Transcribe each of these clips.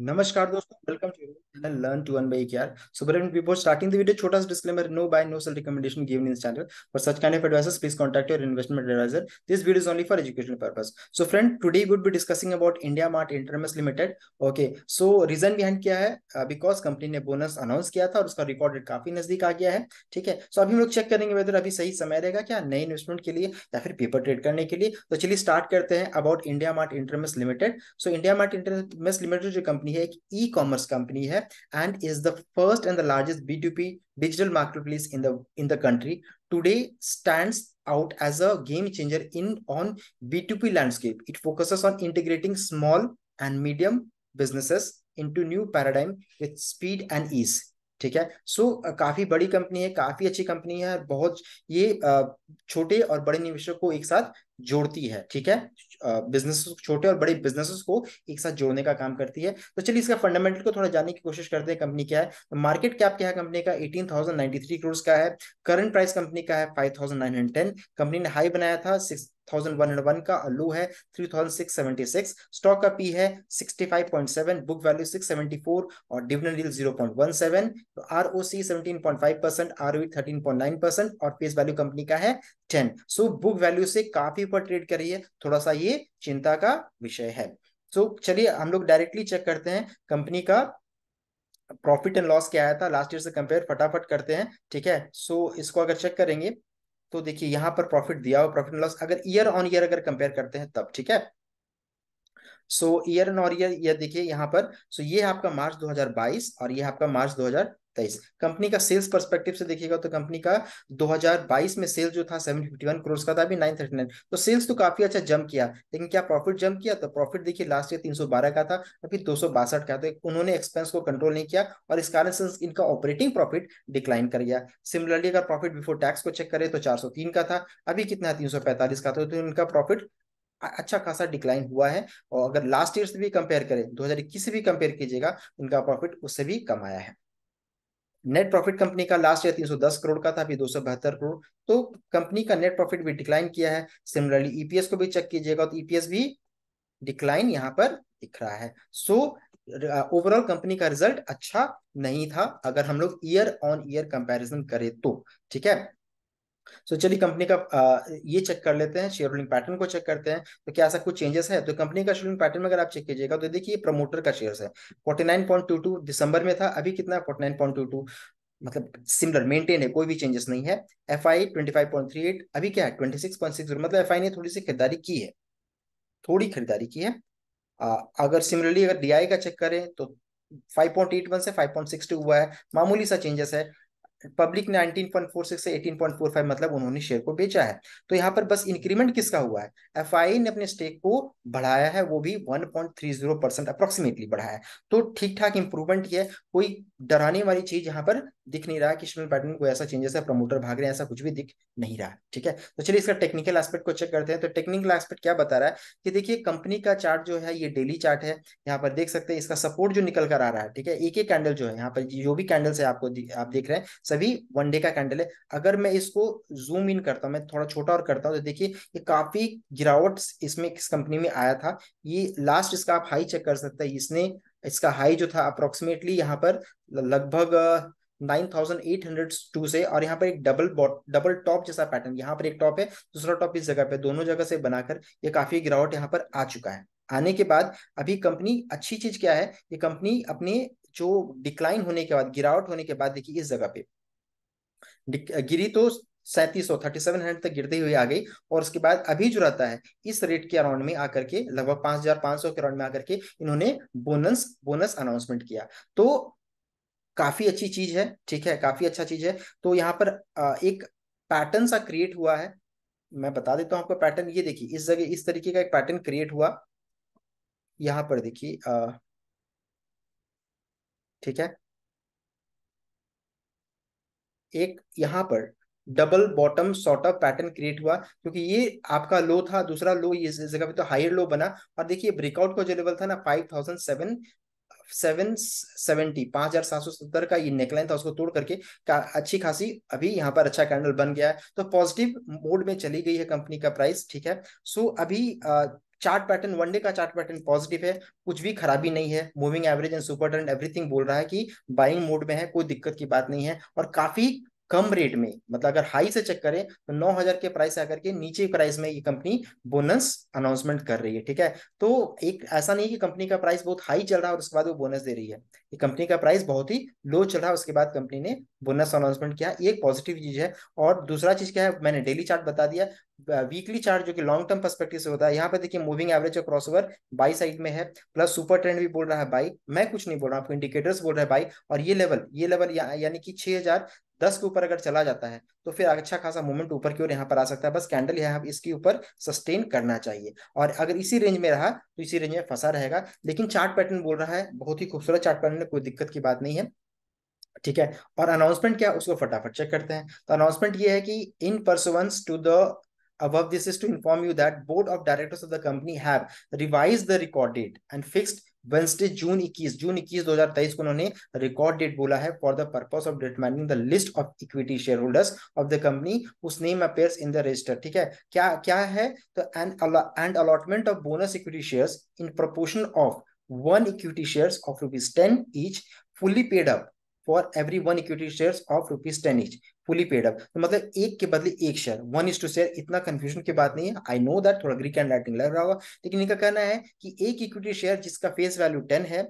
नमस्कार दोस्तों welcome to channel learn to one by क्यार so but before starting the video छोटा सा disclaimer no buy no sell recommendation given in channel for such kind of advices please contact your investment adviser this video is only for education purpose so friend today would be discussing about India Mart Intermesh limited okay so reason behind क्या है because uh, company ने bonus announce किया था और उसका record काफी नजदीक आ गया है ठीक है सो so, अभी हम लोग चेक करेंगे वेदर अभी सही समय रहेगा क्या नए इन्वेस्टमेंट के लिए या फिर पेपर ट्रेड करने के लिए तो चलिए स्टार्ट करते हैं about India Mart Intermesh limited so India Mart Intermesh limited जो कंपनी कंपनी है एक ई कॉमर्स कंपनी है and is the first and the largest B to P digital market place in the in the country today stand out as a game changer in on B to P landscape it focuses on integrating small and medium businesses into new paradigm with speed and ease ठीक है सो so, काफी बड़ी company है काफी अच्छी company है बहुत ये छोटे और बड़े निवेशक को एक साथ जोड़ती है ठीक है बिजनेस छोटे और बड़े बिजनेसेस को एक साथ जोड़ने का काम करती है तो चलिए इसका फंडामेंटल को थोड़ा जानने की कोशिश करते हैं कंपनी क्या है तो मार्केट कैप क्या है कंपनी का एटीन थाउजेंड थ्री करोड़ का है करंट प्राइस कंपनी का है five thousand nine hundred ten company ने हाई बनाया था सिक्स का है स्टॉक का पी है बुक वैल्यू और डिविडेंड परसेंट परसेंट और फेस वैल्यू कंपनी का है सो बुक वैल्यू से काफी ऊपर ट्रेड कर रही है थोड़ा सा ये चिंता का विषय है सो so, चलिए हम लोग डायरेक्टली चेक करते हैं कंपनी का प्रॉफिट एंड लॉस क्या आया था लास्ट ईयर से कंपेयर फटाफट करते हैं ठीक है सो so, इसको अगर चेक करेंगे तो देखिए यहां पर प्रॉफिट दिया हुआ प्रॉफिट लॉस अगर ईयर ऑन ईयर अगर कंपेयर करते हैं तब ठीक है so year and on year ये देखिए यहाँ पर सो so ये आपका मार्च 2022 और ये आपका मार्च तेईस कंपनी का सेल्स परस्पेक्टिव से देखिएगा तो कंपनी का 2022 में सेल्स जो था 751 करोड़ का था अभी 939 तो सेल्स तो काफी अच्छा जंप किया लेकिन क्या प्रॉफिट जंप किया तो प्रॉफिट देखिए लास्ट ईयर 312 का था अभी दो का तो उन्होंने एक्सपेंस को कंट्रोल नहीं किया और इस कारण से इनका ऑपरेटिंग प्रॉफिट डिक्लाइन कर गया सिमिलरली अगर प्रॉफिट बिफोर टैक्स को चेक करें तो चार का था अभी कितना तीन का था तो इनका प्रॉफिट अच्छा खासा डिक्लाइन हुआ है और अगर लास्ट ईयर से भी कंपेयर करें 2021 से भी कंपेयर कीजिएगा इनका प्रॉफिट उससे भी कम आया है नेट प्रॉफिट कंपनी का लास्ट ईयर 310 करोड़ का था अभी दो करोड़ तो कंपनी का नेट प्रॉफिट भी डिक्लाइन किया है सिमिलरली ईपीएस e को भी चेक कीजिएगा तो ईपीएस e भी डिक्लाइन यहाँ पर दिख रहा है सो ओवरऑल कंपनी का रिजल्ट अच्छा नहीं था अगर हम लोग ईयर ऑन ईयर कंपैरिजन करें तो ठीक है सो so, चलिए कंपनी का आ, ये चेक कर लेते हैं शेयर होल्डिंग पैटर्न को चेक करते हैं तो क्या ऐसा कुछ चेंजेस है तो कंपनी का शेयर पैटर्न में अगर आप चेक कीजिएगा तो देखिए प्रमोटर का शेयर है 49.22 दिसंबर में था अभी कितना 49.22 मतलब सिमिलर मेंटेन है कोई भी चेंजेस नहीं है F I twenty five point three eight अभी क्या है ट्वेंटी सिक्स पॉइंट सिक्स मतलब एफ आई ने थोड़ी सी खरीदारी की है थोड़ी खरीदारी की है आ, अगर सिमिलरली अगर डी आई का चेक करें तो फाइव पॉइंट एट वन से फाइव पॉइंट सिक्स टू हुआ है मामूली सा चेंजेस है पब्लिक ने 19.46 से 18.45 मतलब उन्होंने शेयर को बेचा है तो यहाँ पर बस इंक्रीमेंट किसका हुआ है एफ ने अपने स्टेक को बढ़ाया है वो भी 1.30 परसेंट अप्रोक्सीमेटली बढ़ाया है तो ठीक ठाक इंप्रूवमेंट है कोई डराने वाली चीज यहाँ पर दिख नहीं रहा कि शिमिल पैटर्न कोई ऐसा चेंजेस है प्रमोटर भाग रहे हैं ऐसा कुछ भी दिख नहीं रहा ठीक है तो चलिए इसका टेक्निकल एस्पेक्ट को चेक करते हैं तो टेक्निकल एस्पेक्ट क्या बता रहा है कि देखिए कंपनी का चार्ट जो है ये डेली चार्ट है यहाँ पर देख सकते हैं इसका सपोर्ट जो निकल कर आ रहा है ठीक है एक एक कैंडल जो है यहाँ पर जो भी कैंडल्स है आपको आप देख रहे हैं सभी वन डे का कैंडल है अगर मैं इसको जूम इन करता हूँ मैं थोड़ा छोटा और करता हूँ तो देखिए ये काफी गिरावट इसमें किस कंपनी में आया था ये लास्ट इसका आप हाई चेक कर सकते हैं इसने इसका हाई जो था अप्रोक्सीमेटली यहाँ पर लगभग 9802 से और यहाँ पर एक डबल डबल टॉप जैसा पैटर्न यहाँ पर एक टॉप है दूसरा टॉप इस जगह पे दोनों जगह से बनाकर ये काफी गिरावट यहाँ पर आ चुका है आने के बाद अभी कंपनी अच्छी चीज क्या है ये कंपनी अपने जो डिक्लाइन होने के बाद गिरावट होने के बाद देखिए इस जगह पे गिरी तो सैंतीस सौ थर्टी सेवन हंड्रेड तक गिरते हुए आ गई और उसके बाद अभी जो रहता है इस रेट के अराउंड में आकर के लगभग पांच हजार पांच सौ के अराउंड में आकर के इन्होंने बोनस बोनस अनाउंसमेंट किया तो काफी अच्छी चीज है ठीक है काफी अच्छा चीज है तो यहाँ पर एक पैटर्न सा क्रिएट हुआ है मैं बता देता हूँ आपको पैटर्न ये देखिए इस जगह इस तरीके का एक पैटर्न क्रिएट हुआ यहाँ पर देखिए ठीक है एक यहाँ पर double bottom sort of pattern create हुआ क्योंकि ये आपका लो था दूसरा लो इस जगह पे तो हायर लो बना और देखिए ब्रेकआउट का जो लेवल था ना five thousand seven seven seventy पांच हजार सात सौ सत्तर का ये नेकलाइन था उसको तोड़ करके का अच्छी खासी अभी यहाँ पर अच्छा कैंडल बन गया है तो पॉजिटिव मोड में चली गई है कंपनी का प्राइस ठीक है सो अभी आ, चार्ट पैटर्न वनडे का चार्ट पैटर्न पॉजिटिव है कुछ भी खराबी नहीं है moving average and super trend everything बोल रहा है कि बाइंग मोड में है कोई दिक्कत की बात नहीं है और काफी कम रेट में मतलब अगर हाई से चेक करें तो 9000 के प्राइस आकर के नीचे प्राइस में ये कंपनी बोनस अनाउंसमेंट कर रही है ठीक है तो एक ऐसा नहीं कि कंपनी का प्राइस बहुत हाई चल रहा है और उसके बाद वो बोनस दे रही है ये कंपनी का प्राइस बहुत ही लो चल रहा है उसके बाद कंपनी ने बोनस अनाउंसमेंट किया ये एक पॉजिटिव चीज है और दूसरा चीज क्या है मैंने डेली चार्ट बता दिया वीकली चार्ट जो कि लॉन्ग टर्म पर्सपेक्टिव से होता है यहाँ पे देखिए मूविंग एवरेज और क्रॉसओवर बाई साइड में है प्लस सुपर ट्रेंड भी बोल रहा है बाई मैं कुछ नहीं बोल रहा हूँ आपको इंडिकेटर्स बोल रहा है बाई और ये लेवल ये लेवल यानी कि हजार दस के ऊपर अगर चला जाता है तो फिर अच्छा खासा मूवमेंट ऊपर की ओर यहाँ पर आ सकता है बस कैंडल यहाँ इसके ऊपर सस्टेन करना चाहिए और अगर इसी रेंज में रहा तो इसी रेंज में फंसा रहेगा लेकिन चार्ट पैटर्न बोल रहा है बहुत ही खूबसूरत चार्ट पैटर्न कोई दिक्कत की बात नहीं है ठीक है और अनाउंसमेंट क्या उसको फटाफट चेक करते हैं तो अनाउंसमेंट ये है कि in pursuance to the above this is to inform you that board of directors of the company have revised the record date and fixed Wednesday June 21 June 21 2023 को उन्होंने रिकॉर्ड डेट बोला है for the purpose of determining the list of equity share holders of the company whose name appears in the register ठीक है क्या क्या है तो and and allotment of bonus equity shares in proportion of one equity shares of rupees ten each fully paid up for every one equity shares of rupees ten each fully paid up तो मतलब एक के बदले एक share one is to share इतना confusion की बात नहीं है आई नो दैट थोड़ा ग्रीक एंड लैटिन लग रहा होगा लेकिन इनका कहना है कि एक इक्विटी शेयर जिसका फेस वैल्यू टेन है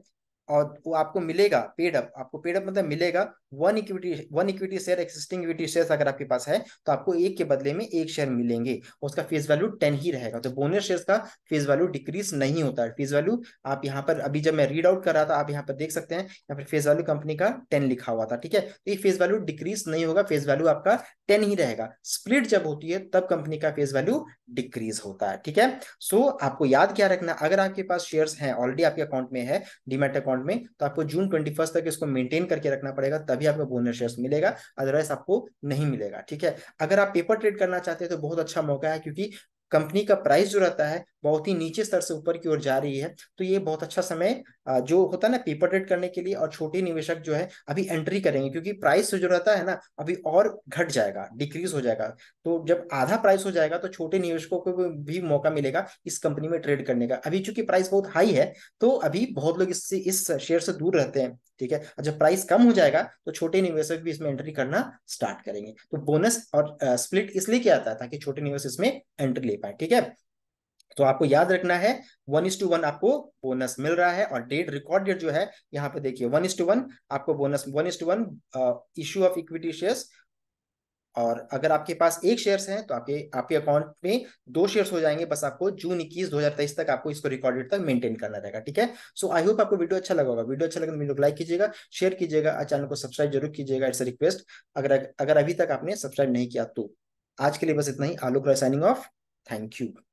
और वो आपको मिलेगा पेड अप आपको पेड अप मतलब मिलेगा one equity one equity share existing equity share अगर आपके पास है तो आपको एक के बदले में एक शेयर मिलेंगे उसका फेस वैल्यू टेन ही रहेगा तो बोनस शेयर का फेस वैल्यू डिक्रीज नहीं होता है फेस वैल्यू आप यहाँ पर अभी जब मैं रीड आउट कर रहा था आप यहाँ पर देख सकते हैं यहाँ पर फेस वैल्यू कंपनी का टेन लिखा हुआ था ठीक है तो ये फेस वैल्यू डिक्रीज नहीं होगा फेस वैल्यू आपका टेन ही रहेगा स्प्लिट जब होती है तब कंपनी का फेस वैल्यू डिक्रीज होता है ठीक है सो आपको याद क्या रखना अगर आपके पास शेयर है ऑलरेडी आपके अकाउंट में है डीमेट अकाउंट अकाउंट में तो आपको जून ट्वेंटी फर्स्ट तक इसको मेंटेन करके रखना पड़ेगा तभी आपको बोनस शेयर्स मिलेगा अदरवाइज आपको नहीं मिलेगा ठीक है अगर आप पेपर ट्रेड करना चाहते हैं तो बहुत अच्छा मौका है क्योंकि कंपनी का प्राइस जो रहता है बहुत ही नीचे स्तर से ऊपर की ओर जा रही है तो ये बहुत अच्छा समय जो होता है ना पेपर ट्रेड करने के लिए और छोटे निवेशक जो है अभी एंट्री करेंगे क्योंकि प्राइस जो रहता है ना अभी और घट जाएगा डिक्रीज हो जाएगा तो जब आधा प्राइस हो जाएगा तो छोटे निवेशकों को भी मौका मिलेगा इस कंपनी में ट्रेड करने का अभी चूंकि प्राइस बहुत हाई है तो अभी बहुत लोग इससे इस शेयर से दूर रहते हैं ठीक है जब प्राइस कम हो जाएगा तो छोटे निवेशक भी इसमें एंट्री करना स्टार्ट करेंगे तो बोनस और स्प्लिट इसलिए किया जाता है ताकि छोटे निवेशक इसमें एंट्री ले पाए ठीक है तो आपको याद रखना है वन इज टू वन आपको बोनस मिल रहा है और डेट रिकॉर्ड डेट जो है यहाँ पे देखिए वन इज टू वन आपको bonus one is to one issue of equity shares और अगर आपके पास एक शेयर्स हैं तो आपके आपके अकाउंट में दो शेयर्स हो जाएंगे बस आपको जून इक्कीस दो हजार तेईस तक आपको इसको रिकॉर्डेड तक मेंटेन करना रहेगा ठीक है सो आई होप आपको वीडियो अच्छा लगा होगा वीडियो अच्छा लगा तो वीडियो को लाइक कीजिएगा शेयर कीजिएगा चैनल को सब्सक्राइब जरूर कीजिएगा इट्स रिक्वेस्ट अगर अगर अभी तक आपने सब्सक्राइब नहीं किया तो आज के लिए बस इतना ही Alok Roy signing off thank you